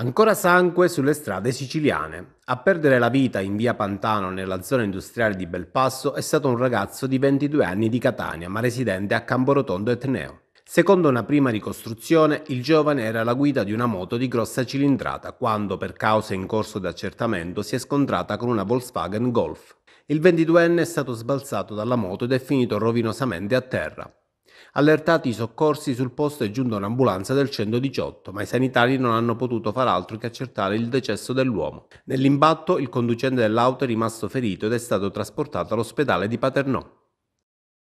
Ancora sangue sulle strade siciliane. A perdere la vita in via Pantano nella zona industriale di Belpasso è stato un ragazzo di 22 anni di Catania, ma residente a Camborotondo Etneo. Secondo una prima ricostruzione, il giovane era alla guida di una moto di grossa cilindrata quando, per cause in corso di accertamento, si è scontrata con una Volkswagen Golf. Il 22enne è stato sbalzato dalla moto ed è finito rovinosamente a terra. Allertati i soccorsi, sul posto è giunta un'ambulanza del 118, ma i sanitari non hanno potuto far altro che accertare il decesso dell'uomo. Nell'imbatto il conducente dell'auto è rimasto ferito ed è stato trasportato all'ospedale di Paternò.